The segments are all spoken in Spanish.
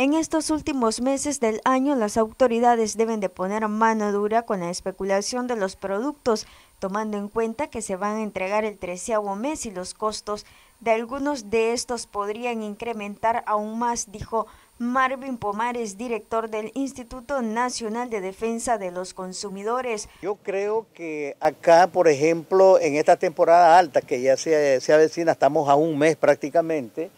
En estos últimos meses del año, las autoridades deben de poner mano dura con la especulación de los productos, tomando en cuenta que se van a entregar el treceavo mes y los costos de algunos de estos podrían incrementar aún más, dijo Marvin Pomares, director del Instituto Nacional de Defensa de los Consumidores. Yo creo que acá, por ejemplo, en esta temporada alta que ya se, se avecina, estamos a un mes prácticamente,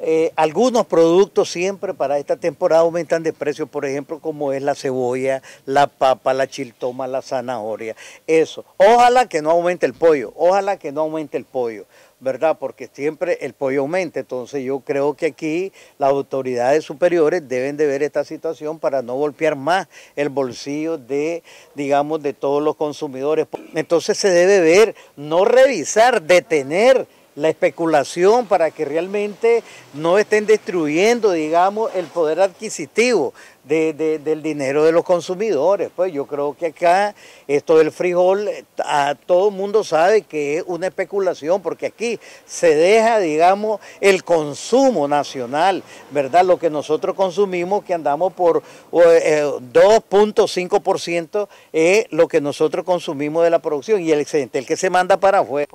eh, algunos productos siempre para esta temporada aumentan de precio, por ejemplo, como es la cebolla, la papa, la chiltoma, la zanahoria, eso. Ojalá que no aumente el pollo, ojalá que no aumente el pollo, ¿verdad? Porque siempre el pollo aumenta, entonces yo creo que aquí las autoridades superiores deben de ver esta situación para no golpear más el bolsillo de, digamos, de todos los consumidores. Entonces se debe ver, no revisar, detener la especulación para que realmente no estén destruyendo, digamos, el poder adquisitivo del dinero de los consumidores. Pues yo creo que acá esto del frijol, a todo el mundo sabe que es una especulación, porque aquí se deja, digamos, el consumo nacional, ¿verdad? Lo que nosotros consumimos, que andamos por 2.5% eh, es lo que nosotros consumimos de la producción y el excedente, el que se manda para afuera.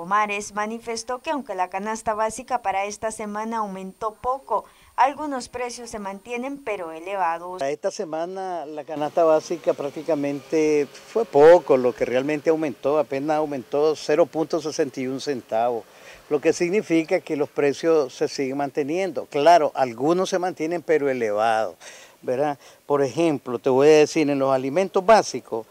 manifestó que aunque la canasta básica para esta semana aumentó poco. Algunos precios se mantienen, pero elevados. Esta semana la canasta básica prácticamente fue poco, lo que realmente aumentó, apenas aumentó 0.61 centavos, lo que significa que los precios se siguen manteniendo. Claro, algunos se mantienen, pero elevados. ¿verdad? Por ejemplo, te voy a decir, en los alimentos básicos,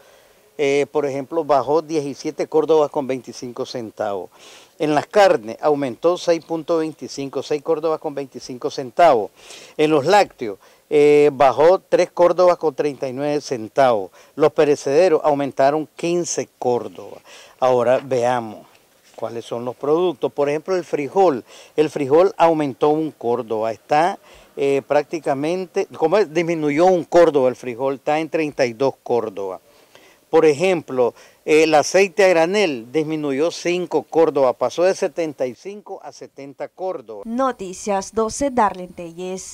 eh, por ejemplo, bajó 17 Córdobas con 25 centavos. En las carnes aumentó 6.25, 6 Córdobas con 25 centavos. En los lácteos eh, bajó 3 Córdobas con 39 centavos. Los perecederos aumentaron 15 Córdobas. Ahora veamos cuáles son los productos. Por ejemplo, el frijol. El frijol aumentó un Córdoba. Está eh, prácticamente, como disminuyó un Córdoba el frijol, está en 32 Córdobas. Por ejemplo, el aceite a granel disminuyó 5 Córdoba, pasó de 75 a 70 Córdoba. Noticias 12, Darlene